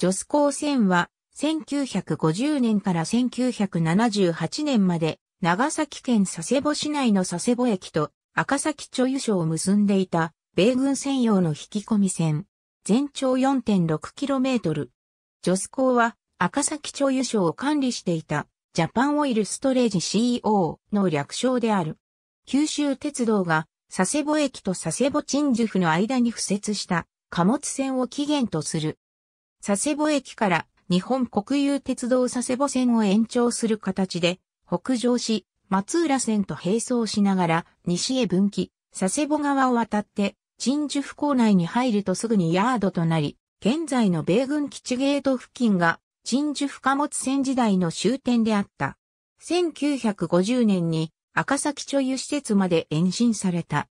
ジスコ高専は、1950年から1978年まで、長崎県佐世保市内の佐世保駅と赤崎町湯所を結んでいた、米軍専用の引き込み線。全長 4.6km。スコーは赤崎町輸所を管理していたジャパンオイルストレージ CEO の略称である。九州鉄道が佐世保駅と佐世保鎮守府の間に付設した貨物船を起源とする佐世保駅から日本国有鉄道佐世保線を延長する形で北上し、松浦線と並走しながら西へ分岐、佐世保側を渡って陳樹府港内に入るとすぐにヤードとなり、現在の米軍基地ゲート付近が陳樹府貨物船時代の終点であった。1950年に赤崎貯油施設まで延伸された。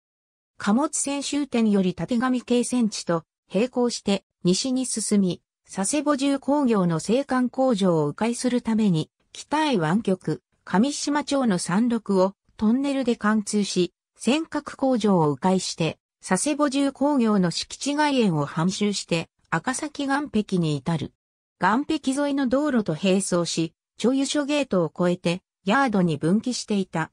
貨物船終点より縦上傾線地と並行して西に進み、佐世保重工業の生産工場を迂回するために、北へ湾曲、上島町の山麓をトンネルで貫通し、尖閣工場を迂回して、佐世保重工業の敷地外縁を半周して、赤崎岸壁に至る。岸壁沿いの道路と並走し、貯油所ゲートを越えて、ヤードに分岐していた。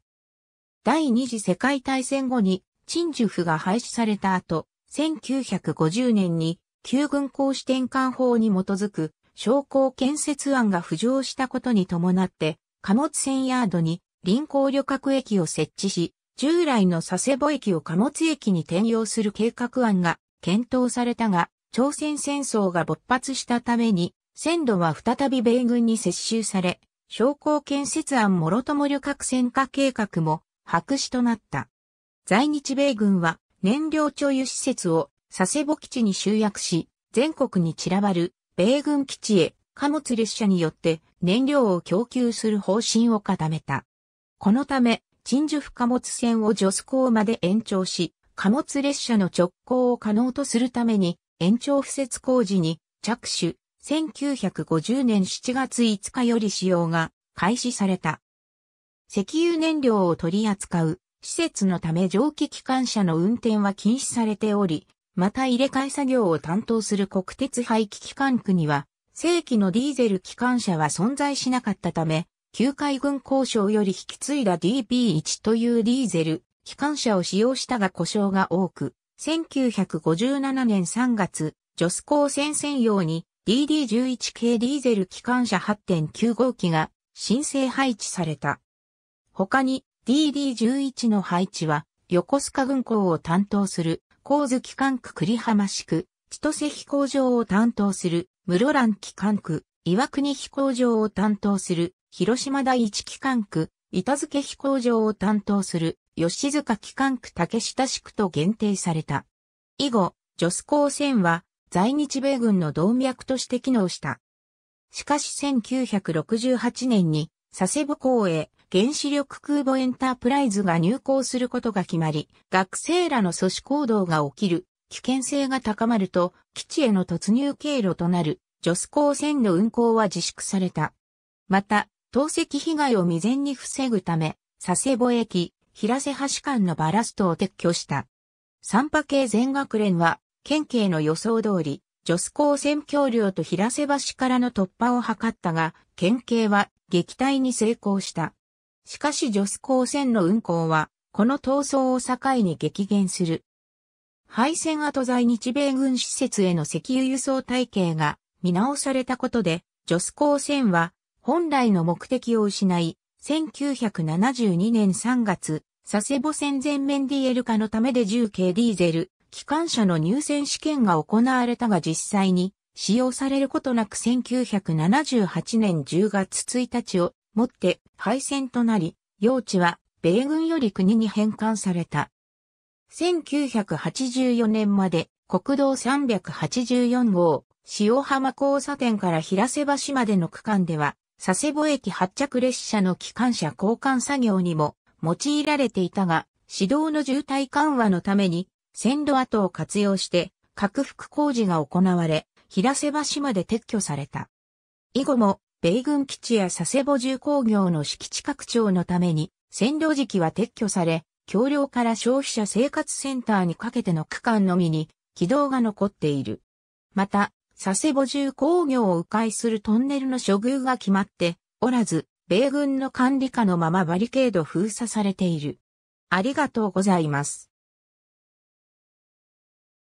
第二次世界大戦後に、陳樹府が廃止された後、1950年に旧軍港支店管法に基づく商工建設案が浮上したことに伴って、貨物船ヤードに臨港旅客駅を設置し、従来の佐世保駅を貨物駅に転用する計画案が検討されたが、朝鮮戦争が勃発したために、線路は再び米軍に接収され、商工建設案諸友旅客船化計画も白紙となった。在日米軍は燃料貯油施設を佐世保基地に集約し、全国に散らばる米軍基地へ貨物列車によって燃料を供給する方針を固めた。このため、陳樹貨物船をョス港まで延長し、貨物列車の直行を可能とするために延長敷設工事に着手、1950年7月5日より使用が開始された。石油燃料を取り扱う施設のため蒸気機関車の運転は禁止されており、また入れ替え作業を担当する国鉄排気機関区には、正規のディーゼル機関車は存在しなかったため、旧海軍交渉より引き継いだ DP1 というディーゼル機関車を使用したが故障が多く、1957年3月、ジョス高専専用に DD11 系ディーゼル機関車8.9号機が申請配置された。他に DD11 の配置は横須賀軍港を担当する津月管区栗浜市区、千歳飛行場を担当する、室蘭機関区、岩国飛行場を担当する、広島第一機関区、板付飛行場を担当する、吉塚機関区竹下地区と限定された。以後、ジョス高専は、在日米軍の動脈として機能した。しかし1968年に、佐世保港へ原子力空母エンタープライズが入港することが決まり、学生らの阻止行動が起きる、危険性が高まると、基地への突入経路となる、ジョス高船の運航は自粛された。また、投石被害を未然に防ぐため、佐世保駅、平瀬橋間のバラストを撤去した。三波系全学連は、県警の予想通り、ジョス高専橋梁と平瀬橋からの突破を図ったが、県警は撃退に成功した。しかし女子高線の運行は、この闘争を境に激減する。敗戦後在日米軍施設への石油輸送体系が見直されたことで、女子高線は本来の目的を失い、1972年3月、佐世保線全面ディエル化のためで重軽ディーゼル、機関車の入選試験が行われたが実際に使用されることなく1978年10月1日をもって敗戦となり、用地は米軍より国に返還された。1984年まで国道384号、塩浜交差点から平瀬橋までの区間では、佐世保駅発着列車の機関車交換作業にも用いられていたが、指導の渋滞緩和のために、線路跡を活用して、拡幅工事が行われ、平瀬橋まで撤去された。以後も米軍基地や佐世保重工業の敷地拡張のために、占領時期は撤去され、橋梁から消費者生活センターにかけての区間のみに、軌道が残っている。また、佐世保重工業を迂回するトンネルの処遇が決まっておらず、米軍の管理下のままバリケード封鎖されている。ありがとうございます。